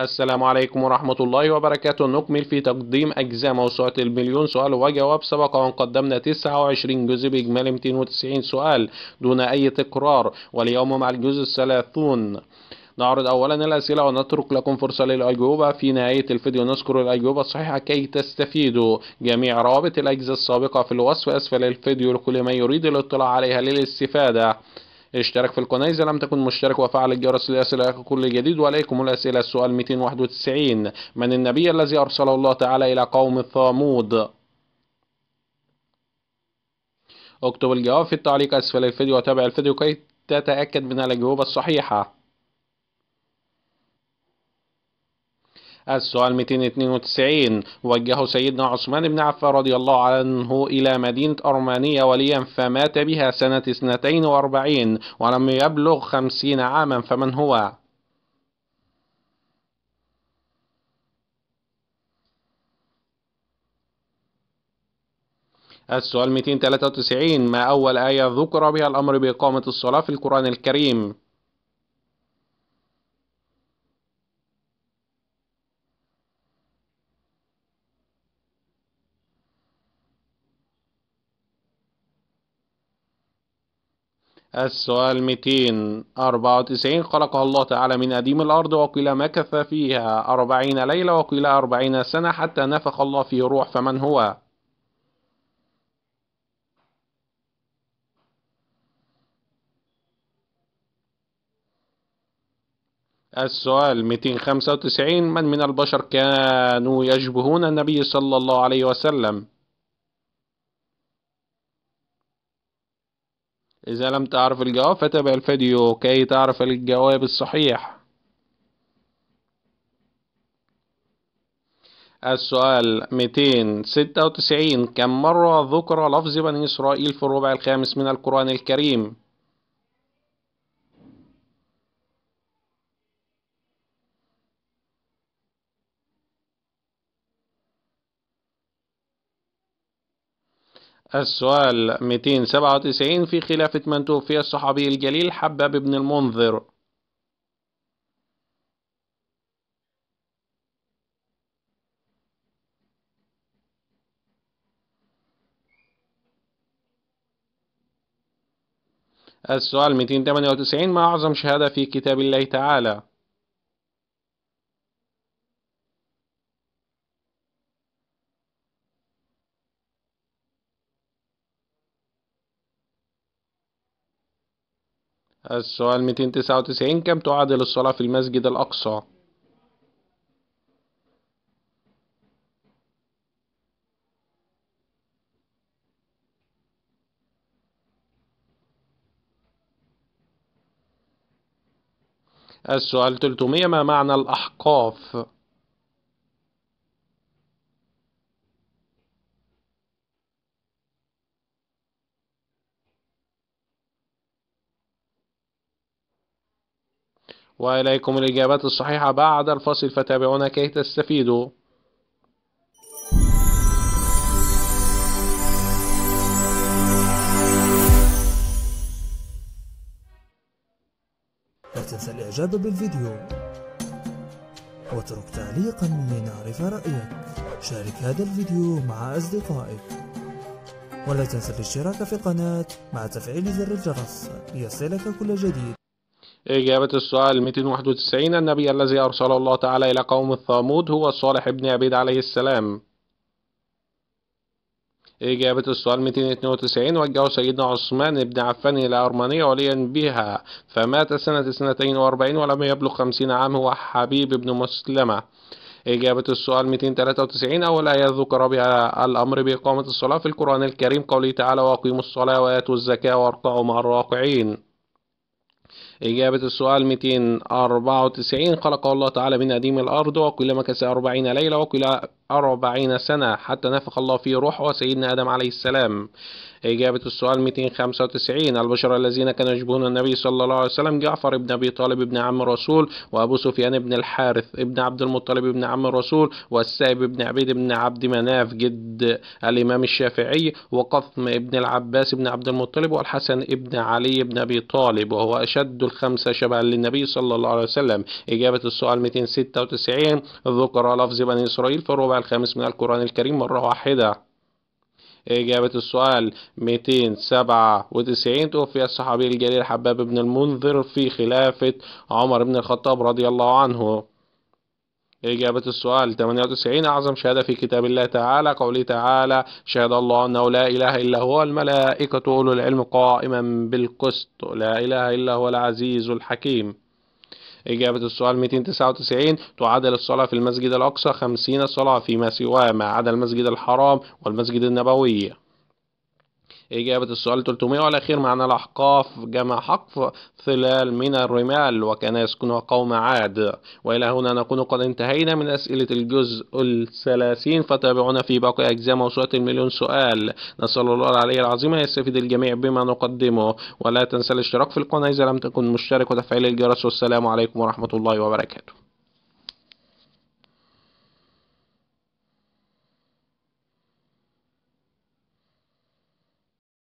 السلام عليكم ورحمة الله وبركاته نكمل في تقديم أجزاء موسوعة المليون سؤال وجواب سبق وأن قدمنا 29 جزء بإجمالي 290 سؤال دون أي تكرار واليوم مع الجزء الثلاثون نعرض أولا الأسئلة ونترك لكم فرصة للأجوبة في نهاية الفيديو نذكر الأجوبة الصحيحة كي تستفيدوا جميع روابط الأجزاء السابقة في الوصف أسفل الفيديو لكل من يريد الاطلاع عليها للاستفادة اشترك في القناة إذا لم تكن مشترك وفعل الجرس ليصل كل جديد وإليكم الأسئلة السؤال 291 من النبي الذي أرسله الله تعالى إلى قوم الثامود؟ اكتب الجواب في التعليق أسفل الفيديو وتابع الفيديو كي تتأكد من الأجوبة الصحيحة السؤال 292 وجهه سيدنا عثمان بن عفان رضي الله عنه إلى مدينة أرمانية وليا فمات بها سنة 42 ولم يبلغ 50 عاما فمن هو؟ السؤال 293 ما أول آية ذكر بها الأمر بإقامة الصلاة في القرآن الكريم؟ السؤال 294 خلقها الله تعالى من أديم الأرض وقيل مكث فيها أربعين ليلة وقيل أربعين سنة حتى نفخ الله في روح فمن هو السؤال 295 من من البشر كانوا يشبهون النبي صلى الله عليه وسلم إذا لم تعرف الجواب فتابع الفيديو كي تعرف الجواب الصحيح السؤال 296 كم مرة ذكر لفظ بني إسرائيل في الربع الخامس من القرآن الكريم؟ السؤال 297 في خلافة من توفي الصحابي الجليل حباب بن المنذر السؤال 298 ما أعظم شهادة في كتاب الله تعالى السؤال 299 كم تعادل الصلاة في المسجد الأقصى السؤال 300 ما معنى الأحقاف وإليكم الإجابات الصحيحة بعد الفصل فتابعونا كي تستفيدوا لا تنسى الإعجاب بالفيديو واترك تعليقا لنعرف رأيك شارك هذا الفيديو مع أصدقائك ولا تنسى الاشتراك في القناة مع تفعيل زر الجرس ليصلك كل جديد إجابة السؤال 291 النبي الذي أرسله الله تعالى إلى قوم الثامود هو صالح بن عبيد عليه السلام إجابة السؤال 292 وجهه سيدنا عثمان بن عفان إلى أرمانية وليا بها فمات سنة 42 ولم يبلغ 50 عام هو حبيب بن مسلمة إجابة السؤال 293 أول آية ذكر بها الأمر بإقامة الصلاة في القرآن الكريم قوله تعالى وأقيموا الصلاة وآتوا الزكاة واركعوا مع الراكعين إجابة السؤال 294 خلق الله تعالى من أديم الأرض وكلما كسى 40 ليلة وكل أربعين سنة حتى نفخ الله في روحه سيدنا آدم عليه السلام إجابة السؤال 295 البشر الذين كانوا يشبهون النبي صلى الله عليه وسلم جعفر بن أبي طالب بن عم الرسول وأبو سفيان بن الحارث ابن عبد المطلب بن عم الرسول والسائب بن عبيد بن عبد مناف جد الإمام الشافعي وقثم بن العباس بن عبد المطلب والحسن بن علي بن أبي طالب وهو أشد الخمسة شبها للنبي صلى الله عليه وسلم إجابة السؤال 296 ذكر لفظ بني إسرائيل في الربع الخامس من القرآن الكريم مرة واحدة إجابة السؤال 297 توفي الصحابي الجليل حباب بن المنذر في خلافة عمر بن الخطاب رضي الله عنه إجابة السؤال 98 أعظم شهادة في كتاب الله تعالى قوله تعالى شهد الله أنه لا إله إلا هو الملائكة أولو العلم قائما بالقسط لا إله إلا هو العزيز الحكيم إجابة السؤال 299 تعادل الصلاة في المسجد الأقصى 50 صلاة فيما سواه ما عدا المسجد الحرام والمسجد النبوي إجابة السؤال 300 وعلى خير الأحقاف جمع حقف ظلال من الرمال وكان يسكنها قوم عاد وإلى هنا نكون قد انتهينا من أسئلة الجزء الثلاثين فتابعونا في باقي أجزاء موسوعة المليون سؤال نسأل الله العلي العظيم يستفيد الجميع بما نقدمه ولا تنسى الاشتراك في القناة إذا لم تكن مشترك وتفعيل الجرس والسلام عليكم ورحمة الله وبركاته